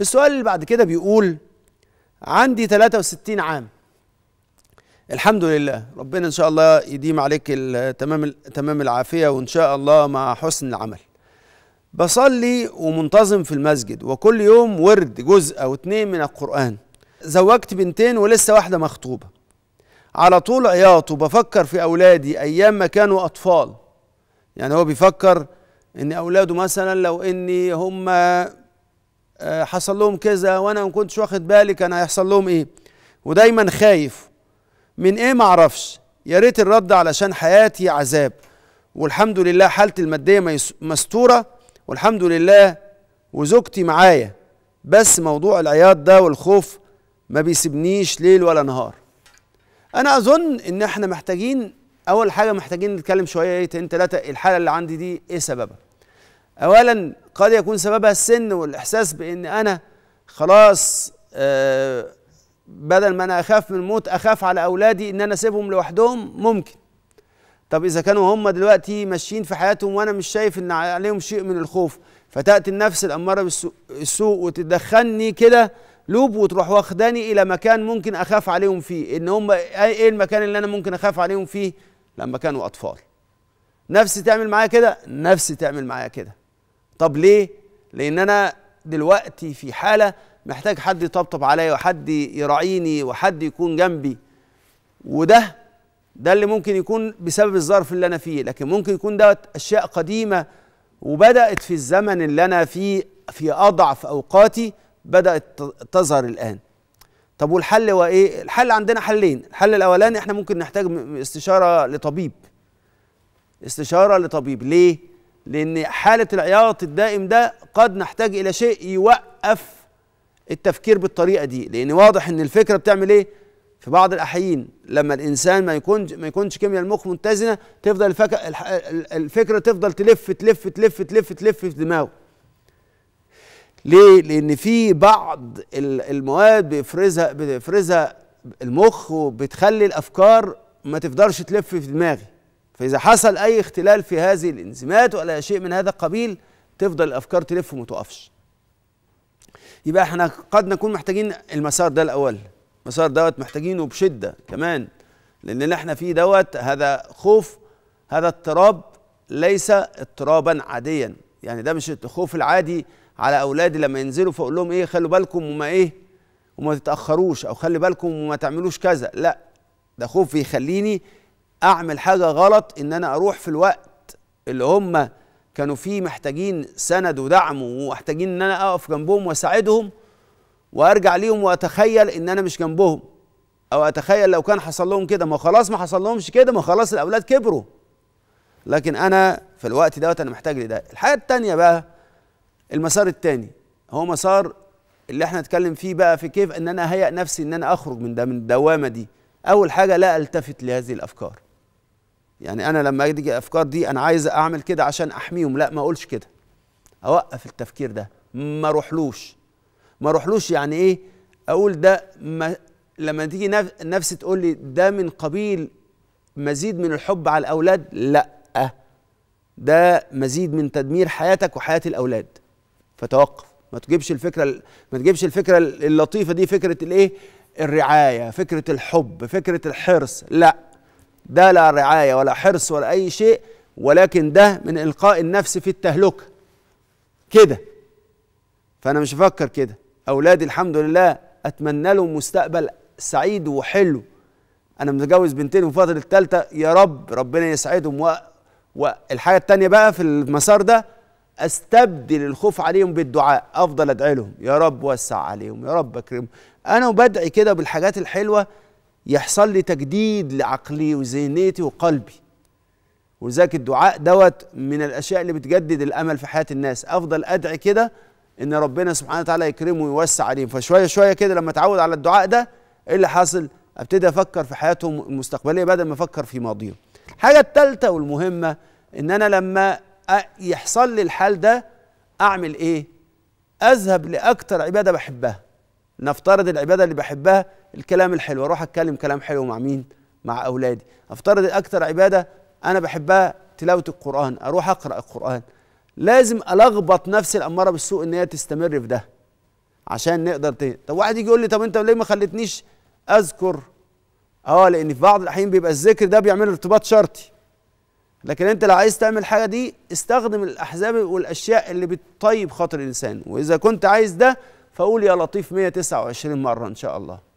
السؤال اللي بعد كده بيقول عندي 63 عام الحمد لله ربنا ان شاء الله يديم عليك تمام تمام العافيه وان شاء الله مع حسن العمل بصلي ومنتظم في المسجد وكل يوم ورد جزء او اتنين من القران زوجت بنتين ولسه واحده مخطوبه على طول عياط وبفكر في اولادي ايام ما كانوا اطفال يعني هو بيفكر ان اولاده مثلا لو اني هم آه، حصل لهم كذا وانا ما كنتش واخد بالي كان هيحصل لهم ايه ودايما خايف من ايه ما اعرفش يا ريت الرد علشان حياتي عذاب والحمد لله حالتي الماديه مستوره والحمد لله وزوجتي معايا بس موضوع العياط ده والخوف ما بيسيبنيش ليل ولا نهار انا اظن ان احنا محتاجين اول حاجه محتاجين نتكلم شويه ايه تاني تلاته الحاله اللي عندي دي ايه سببها اولا قد يكون سببها السن والاحساس بان انا خلاص آه، بدل ما انا اخاف من الموت اخاف على اولادي ان انا اسيبهم لوحدهم ممكن طب اذا كانوا هم دلوقتي ماشيين في حياتهم وانا مش شايف ان عليهم شيء من الخوف فتاتي النفس الاماره بالسوء وتدخلني كده لوب وتروح واخداني الى مكان ممكن اخاف عليهم فيه ان هم ايه المكان اللي انا ممكن اخاف عليهم فيه لما كانوا اطفال نفسي تعمل معايا كده نفسي تعمل معايا كده طب ليه لان انا دلوقتي في حاله محتاج حد يطبطب عليا وحد يراعيني وحد يكون جنبي وده ده اللي ممكن يكون بسبب الظرف اللي انا فيه لكن ممكن يكون دوت اشياء قديمه وبدات في الزمن اللي انا فيه في اضعف اوقاتي بدات تظهر الان طب والحل هو ايه الحل عندنا حلين الحل الاولاني احنا ممكن نحتاج استشاره لطبيب استشاره لطبيب ليه لأن حالة العياط الدائم ده قد نحتاج إلى شيء يوقف التفكير بالطريقة دي لأن واضح إن الفكرة بتعمل إيه؟ في بعض الأحيان لما الإنسان ما يكونش ما يكونش كيمياء المخ متزنة تفضل الفك... الفكرة تفضل تلف تلف تلف تلف تلف في دماغه ليه؟ لأن في بعض المواد بيفرزها بيفرزها المخ وبتخلي الأفكار ما تفضلش تلف في دماغي فإذا حصل أي اختلال في هذه الانزيمات ولا شيء من هذا القبيل تفضل الأفكار تلف وما توقفش يبقى احنا قد نكون محتاجين المسار ده الأول المسار دوت محتاجينه بشدة كمان لأن اللي احنا فيه دوت هذا خوف هذا اضطراب ليس اضطرابا عاديا يعني ده مش الخوف العادي على أولادي لما ينزلوا فأقول لهم إيه خلوا بالكم وما إيه وما تتأخروش أو خلي بالكم وما تعملوش كذا لا ده خوف يخليني اعمل حاجه غلط ان انا اروح في الوقت اللي هم كانوا فيه محتاجين سند ودعم ومحتاجين ان انا اقف جنبهم واساعدهم وارجع ليهم واتخيل ان انا مش جنبهم او اتخيل لو كان حصل لهم كده ما خلاص ما حصل لهمش كده ما خلاص الاولاد كبروا لكن انا في الوقت دوت انا محتاج لده الحاجه التانية بقى المسار التاني هو مسار اللي احنا نتكلم فيه بقى في كيف ان انا اهيئ نفسي ان انا اخرج من ده من الدوامه دي اول حاجه لا التفت لهذه الافكار يعني انا لما اجي افكار دي انا عايز اعمل كده عشان احميهم لا ما اقولش كده اوقف التفكير ده ما اروحلوش ما اروحلوش يعني ايه اقول ده ما لما تيجي نفسي تقول لي ده من قبيل مزيد من الحب على الاولاد لا ده مزيد من تدمير حياتك وحياه الاولاد فتوقف ما تجيبش الفكره ما تجيبش الفكره اللطيفه دي فكره الايه الرعايه فكره الحب فكره الحرص لا ده لا رعاية ولا حرص ولا أي شيء ولكن ده من إلقاء النفس في التهلكة كده فأنا مش هفكر كده أولادي الحمد لله أتمنى لهم مستقبل سعيد وحلو أنا متجوز بنتين وفاضل التالتة يا رب ربنا يسعدهم و... والحاجة التانية بقى في المسار ده استبدل الخوف عليهم بالدعاء افضل ادعي لهم يا رب وسع عليهم يا رب اكرمهم انا وبدعي كده بالحاجات الحلوه يحصل لي تجديد لعقلي وذهنيتي وقلبي ولذلك الدعاء دوت من الاشياء اللي بتجدد الامل في حياه الناس افضل ادعي كده ان ربنا سبحانه وتعالى يكرمه ويوسع عليهم فشويه شويه كده لما اتعود على الدعاء ده ايه اللي حاصل ابتدي افكر في حياتهم المستقبليه بدل ما افكر في ماضيهم الحاجه الثالثه والمهمه ان انا لما يحصل لي الحال ده اعمل ايه اذهب لاكثر عباده بحبها نفترض العباده اللي بحبها الكلام الحلو اروح اتكلم كلام حلو مع مين مع اولادي افترض اكتر عباده انا بحبها تلاوه القران اروح اقرا القران لازم الخبط نفسي الاماره بالسوء ان هي تستمر في ده عشان نقدر ت... طب واحد يجي يقول لي طب انت ليه ما خلتنيش اذكر اه لان في بعض الاحيان بيبقى الذكر ده بيعمل ارتباط شرطي لكن انت لو عايز تعمل حاجه دي استخدم الاحزاب والاشياء اللي بتطيب خاطر الانسان واذا كنت عايز ده فأقول يا لطيف 129 مرة إن شاء الله